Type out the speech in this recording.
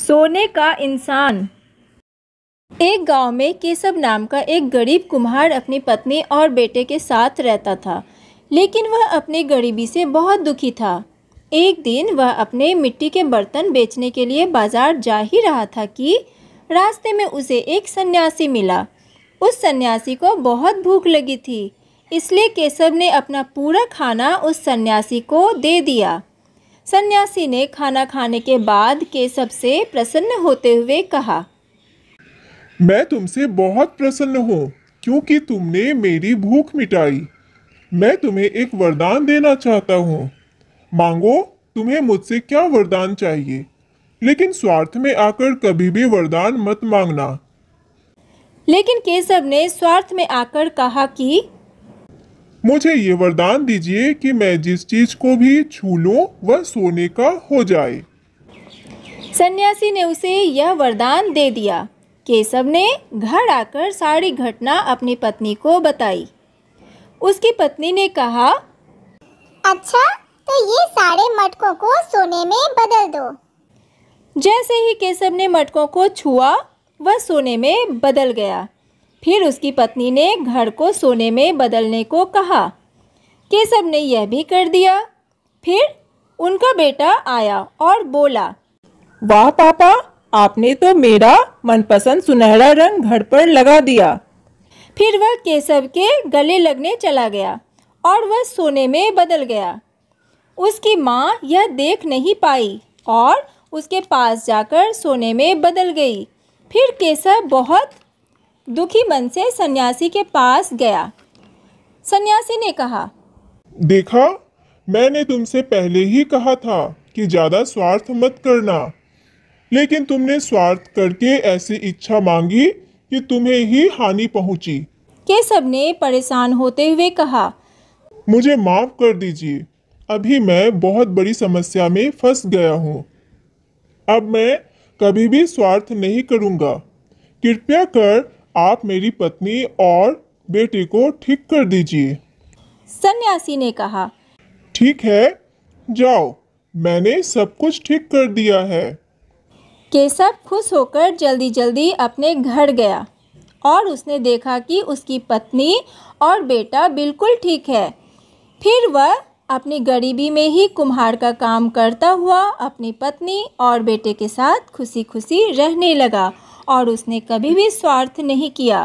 सोने का इंसान एक गांव में केशव नाम का एक गरीब कुम्हार अपनी पत्नी और बेटे के साथ रहता था लेकिन वह अपनी गरीबी से बहुत दुखी था एक दिन वह अपने मिट्टी के बर्तन बेचने के लिए बाजार जा ही रहा था कि रास्ते में उसे एक सन्यासी मिला उस सन्यासी को बहुत भूख लगी थी इसलिए केशव ने अपना पूरा खाना उस सन्यासी को दे दिया सन्यासी ने खाना खाने के बाद के सबसे प्रसन्न होते हुए कहा मैं तुमसे बहुत प्रसन्न हूँ क्योंकि तुमने मेरी भूख मिटाई मैं तुम्हें एक वरदान देना चाहता हूँ मांगो तुम्हें मुझसे क्या वरदान चाहिए लेकिन स्वार्थ में आकर कभी भी वरदान मत मांगना लेकिन केशव ने स्वार्थ में आकर कहा कि मुझे ये वरदान दीजिए कि मैं जिस चीज को भी छू लूं वह सोने का हो जाए सन्यासी ने उसे यह वरदान दे दिया केशव ने घर आकर सारी घटना अपनी पत्नी को बताई उसकी पत्नी ने कहा अच्छा तो ये सारे मटकों को सोने में बदल दो जैसे ही केशव ने मटकों को छुआ वह सोने में बदल गया फिर उसकी पत्नी ने घर को सोने में बदलने को कहा केसव ने यह भी कर दिया फिर उनका बेटा आया और बोला वाह पापा आपने तो मेरा मनपसंद सुनहरा रंग घर पर लगा दिया फिर वह केसव के गले लगने चला गया और वह सोने में बदल गया उसकी माँ यह देख नहीं पाई और उसके पास जाकर सोने में बदल गई फिर केसव बहुत दुखी मन से सन्यासी के पास गया सन्यासी ने कहा देखा मैंने तुमसे पहले ही कहा था कि ज़्यादा स्वार्थ मत करना लेकिन तुमने स्वार्थ करके ऐसी इच्छा मांगी कि तुम्हें ही हानि पहुंची। सब ने परेशान होते हुए कहा मुझे माफ कर दीजिए अभी मैं बहुत बड़ी समस्या में फंस गया हूँ अब मैं कभी भी स्वार्थ नहीं करूँगा कृपया कर आप मेरी पत्नी और बेटे को ठीक कर दीजिए सन्यासी ने कहा ठीक है जाओ मैंने सब कुछ ठीक कर दिया है केशव खुश होकर जल्दी जल्दी अपने घर गया और उसने देखा कि उसकी पत्नी और बेटा बिल्कुल ठीक है फिर वह अपनी गरीबी में ही कुम्हार का काम करता हुआ अपनी पत्नी और बेटे के साथ खुशी खुशी रहने लगा और उसने कभी भी स्वार्थ नहीं किया